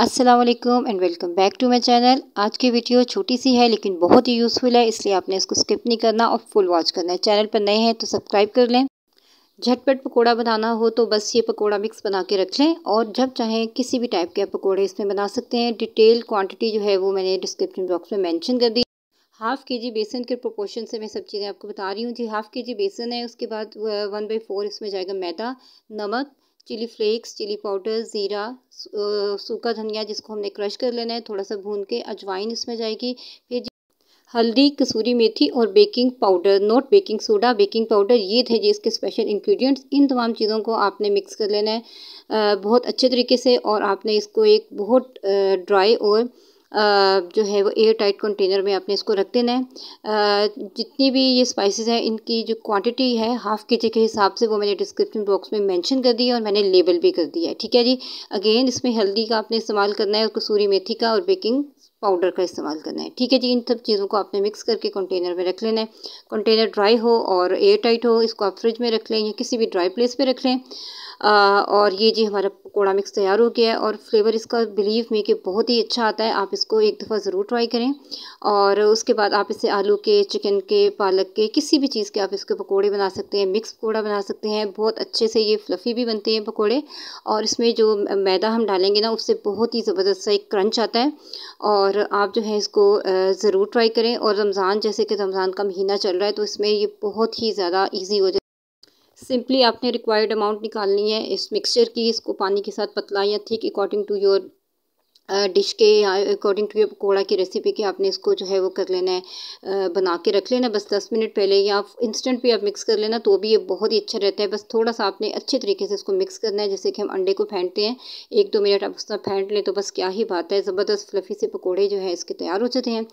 Aslam and welcome back to my channel आज की video छोटी सी है लेकिन बहुत ही यूज़फुल है इसलिए आपने इसको स्किप नहीं करना और फुल वॉच करना है चैनल पर नए हैं तो सब्सक्राइब कर लें झटपट पकोड़ा बनाना हो तो बस ये पकोड़ा मिक्स बना के रख लें और जब चाहें किसी भी टाइप के आप पकौड़े इसमें बना सकते हैं डिटेल क्वान्टिटी जो है वो मैंने डिस्क्रिप्शन बॉक्स में मैंशन कर दी हाफ़ के जी बेसन के प्रोपोर्शन से मैं सब चीज़ें आपको बता रही हूँ जी हाफ़ के जी बेसन है उसके बाद वन बाई फोर इसमें जाएगा मैदा नमक चिली फ्लेक्स चिली पाउडर ज़ीरा सूखा धनिया जिसको हमने क्रश कर लेना है थोड़ा सा भून के अजवाइन इसमें जाएगी फिर हल्दी कसूरी मेथी और baking powder note baking soda baking powder ये थे जी इसके स्पेशल इंग्रेडिएंट्स इन तमाम चीज़ों को आपने मिक्स कर लेना है बहुत अच्छे तरीके से और आपने इसको एक बहुत ड्राई और जो है वो एयर टाइट कंटेनर में आपने इसको रख देना है जितनी भी ये स्पाइसेस हैं इनकी जो क्वांटिटी है हाफ़ के जी के हिसाब से वो मैंने डिस्क्रिप्शन बॉक्स में मेंशन कर है और मैंने लेबल भी कर दिया है ठीक है जी अगेन इसमें हल्दी का आपने इस्तेमाल करना है और कसूरी मेथी का और बेकिंग पाउडर का इस्तेमाल करना है ठीक है जी इन सब चीज़ों को आपने मिक्स करके कंटेनर में रख लेना है कंटेनर ड्राई हो और एयर टाइट हो इसको आप फ्रिज में रख लें या किसी भी ड्राई प्लेस पर रख लें और ये जी हमारा पकौड़ा मिक्स तैयार हो गया है और फ्लेवर इसका बिलीव में कि बहुत ही अच्छा आता है आप इसको एक दफ़ा ज़रूर ट्राई करें और उसके बाद आप इसे आलू के चिकन के पालक के किसी भी चीज़ के आप इसके पकौड़े बना सकते हैं मिक्स पकौड़ा बना सकते हैं बहुत अच्छे से ये फ्लफ़ी भी बनते हैं पकौड़े और इसमें जो मैदा हम डालेंगे ना उससे बहुत ही ज़बरदस्त सा एक क्रंच आता है और आप जो है इसको ज़रूर ट्राई करें और रमज़ान जैसे कि रमज़ान का महीना चल रहा है तो इसमें ये बहुत ही ज़्यादा ईजी हो जाए सिंपली आपने रिक्वायर्ड अमाउंट निकालनी है इस मिक्सचर की इसको पानी के साथ पतला या thick according to your dish के अकॉर्डिंग टू योर पकौड़ा की रेसिपी के आपने इसको जो है वो कर लेना है बना के रख लेना बस दस मिनट पहले या इंस्टेंट भी आप मिक्स कर लेना तो भी ये बहुत ही अच्छा रहता है बस थोड़ा सा आपने अच्छे तरीके से इसको मिक्स करना है जैसे कि हम अंडे को फेंटते हैं एक दो मिनट आप उसका फेंट लें तो बस क्या ही बात है ज़बरदस्त फ्लफ़ी से पकौड़े जो है इसके तैयार हो जाते हैं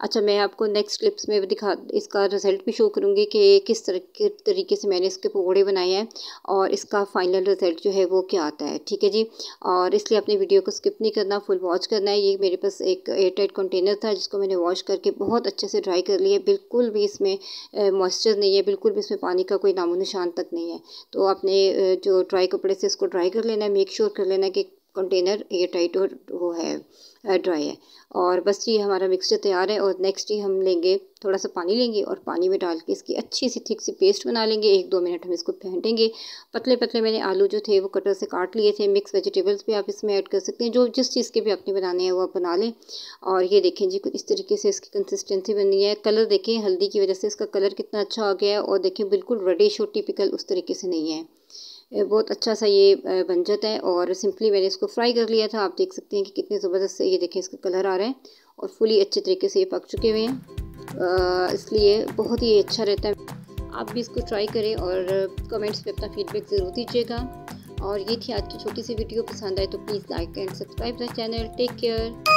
अच्छा मैं आपको नेक्स्ट क्लिप्स में दिखा इसका रिज़ल्ट भी शो करूँगी कि किस तरीके से मैंने इसके पकौड़े बनाए हैं और इसका फाइनल रिज़ल्ट जो है वो क्या आता है ठीक है जी और इसलिए अपने वीडियो को स्किप नहीं करना फुल वॉश करना है ये मेरे पास एक एयरटाइट कंटेनर था जिसको मैंने वॉश करके बहुत अच्छे से ड्राई कर लिया बिल्कुल भी इसमें मॉइस्चर नहीं है बिल्कुल भी इसमें पानी का कोई नामो निशान तक नहीं है तो आपने जो ड्राई कपड़े से इसको ड्राई कर लेना है मेक श्योर कर लेना है कि कंटेनर ये टाइट और वो है ड्राई है और बस ये हमारा मिक्सचर तैयार है और नेक्स्ट ही हम लेंगे थोड़ा सा पानी लेंगे और पानी में डाल के इसकी अच्छी सी थिक सी पेस्ट बना लेंगे एक दो मिनट हम इसको फेंटेंगे पतले पतले मैंने आलू जो थे वो कटर से काट लिए थे मिक्स वेजिटेबल्स भी आप इसमें ऐड कर सकते हैं जो जिस चीज़ के भी आपने बनाने हैं वो आप बना लें और ये देखें जी इस तरीके से इसकी कंसिस्टेंसी बनी है कलर देखें हल्दी की वजह से इसका कलर कितना अच्छा आ गया है और देखें बिल्कुल रेडिश और टिपिकल उस तरीके से नहीं है बहुत अच्छा सा ये बन जाता है और सिंपली मैंने इसको फ्राई कर लिया था आप देख सकते हैं कि कितने ज़बरदस्त से ये देखें इसका कलर आ रहा है और फुली अच्छे तरीके से ये पक चुके हुए हैं इसलिए बहुत ही अच्छा रहता है आप भी इसको ट्राई करें और कमेंट्स पे अपना फीडबैक ज़रूर दीजिएगा और ये थी आज की छोटी सी वीडियो पसंद आए तो please like and subscribe the channel take care